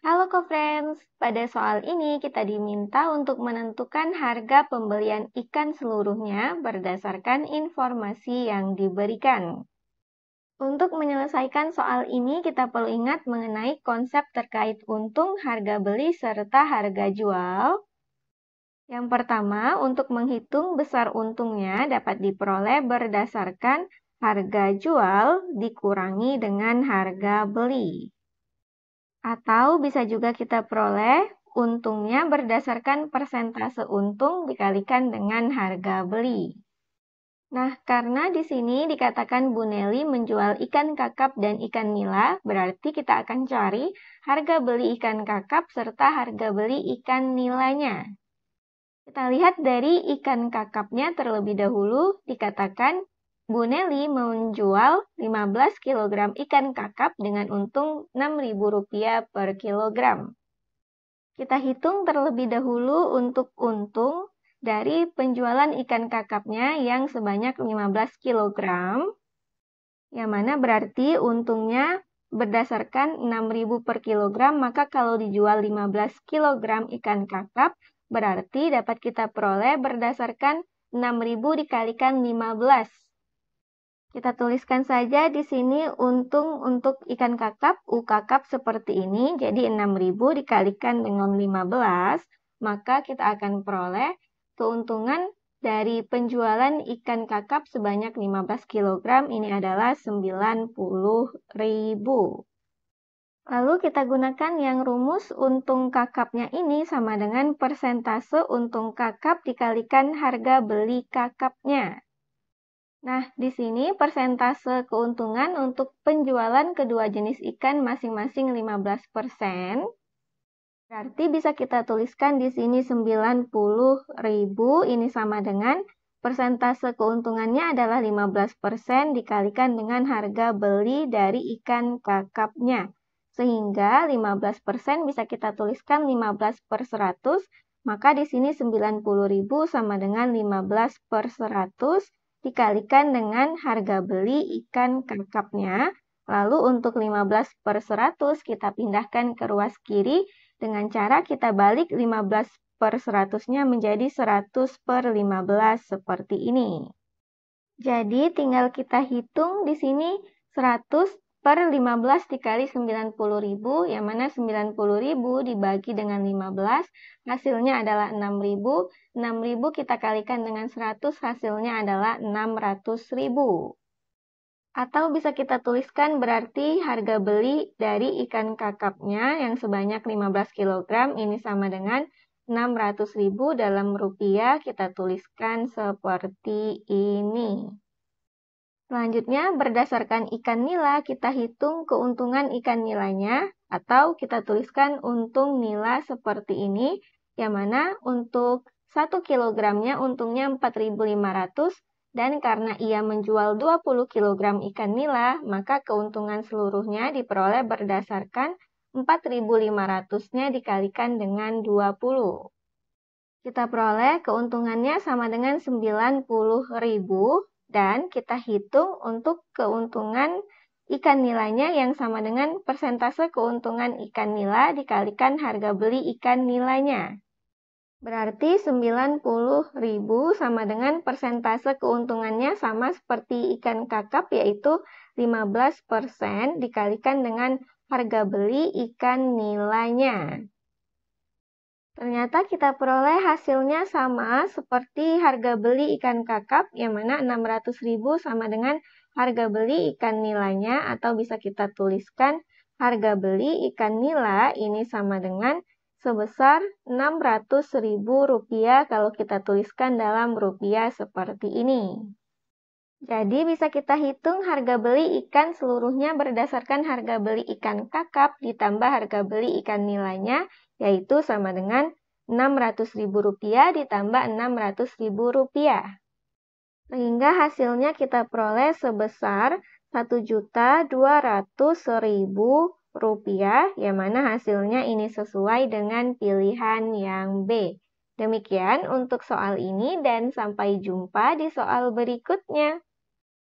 Halo co-friends, pada soal ini kita diminta untuk menentukan harga pembelian ikan seluruhnya berdasarkan informasi yang diberikan. Untuk menyelesaikan soal ini kita perlu ingat mengenai konsep terkait untung, harga beli, serta harga jual. Yang pertama, untuk menghitung besar untungnya dapat diperoleh berdasarkan harga jual dikurangi dengan harga beli. Atau bisa juga kita peroleh untungnya berdasarkan persentase untung dikalikan dengan harga beli. Nah, karena di sini dikatakan Bu Nelly menjual ikan kakap dan ikan nila, berarti kita akan cari harga beli ikan kakap serta harga beli ikan nilanya. Kita lihat dari ikan kakapnya terlebih dahulu dikatakan Bu Nelly menjual 15 kg ikan kakap dengan untung Rp6.000 per kilogram. Kita hitung terlebih dahulu untuk untung dari penjualan ikan kakapnya yang sebanyak 15 kg, yang mana berarti untungnya berdasarkan 6.000 per kilogram, maka kalau dijual 15 kg ikan kakap, berarti dapat kita peroleh berdasarkan 6.000 dikalikan 15 kita tuliskan saja di sini untung untuk ikan kakap, U kakap seperti ini. Jadi 6000 dikalikan dengan 15, maka kita akan peroleh keuntungan dari penjualan ikan kakap sebanyak 15 kg ini adalah 90.000. Lalu kita gunakan yang rumus untung kakapnya ini sama dengan persentase untung kakap dikalikan harga beli kakapnya. Nah, di sini persentase keuntungan untuk penjualan kedua jenis ikan masing-masing 15%. Berarti bisa kita tuliskan di sini 90.000 ini sama dengan persentase keuntungannya adalah 15% dikalikan dengan harga beli dari ikan kakapnya. Sehingga 15% bisa kita tuliskan 15 per 100, maka di sini 90.000 sama dengan 15 per 100 dikalikan dengan harga beli ikan kakapnya. Lalu untuk 15 per 100 kita pindahkan ke ruas kiri dengan cara kita balik 15 per 100-nya menjadi 100 per 15 seperti ini. Jadi tinggal kita hitung di sini 100 per 15 dikali 90.000, yang mana 90.000 dibagi dengan 15, hasilnya adalah 6.000. 6.000 kita kalikan dengan 100, hasilnya adalah 600.000. Atau bisa kita tuliskan berarti harga beli dari ikan kakapnya yang sebanyak 15 kg ini sama dengan 600.000 dalam rupiah kita tuliskan seperti ini. Selanjutnya, berdasarkan ikan nila, kita hitung keuntungan ikan nilanya atau kita tuliskan untung nila seperti ini, yang mana untuk 1 kilogramnya untungnya 4.500 dan karena ia menjual 20 kg ikan nila, maka keuntungan seluruhnya diperoleh berdasarkan 4.500-nya dikalikan dengan 20. Kita peroleh keuntungannya sama dengan 90.000 dan kita hitung untuk keuntungan ikan nilainya yang sama dengan persentase keuntungan ikan nila dikalikan harga beli ikan nilainya. Berarti 90.000 sama dengan persentase keuntungannya sama seperti ikan kakap yaitu 15% dikalikan dengan harga beli ikan nilainya. Ternyata kita peroleh hasilnya sama seperti harga beli ikan kakap yang mana 600.000 sama dengan harga beli ikan nilainya atau bisa kita tuliskan harga beli ikan nila ini sama dengan sebesar 600.000 rupiah kalau kita tuliskan dalam rupiah seperti ini. Jadi bisa kita hitung harga beli ikan seluruhnya berdasarkan harga beli ikan kakap ditambah harga beli ikan nilainya yaitu sama dengan Rp600.000 ditambah Rp600.000. Sehingga hasilnya kita peroleh sebesar Rp1.200.000 yang mana hasilnya ini sesuai dengan pilihan yang B. Demikian untuk soal ini dan sampai jumpa di soal berikutnya.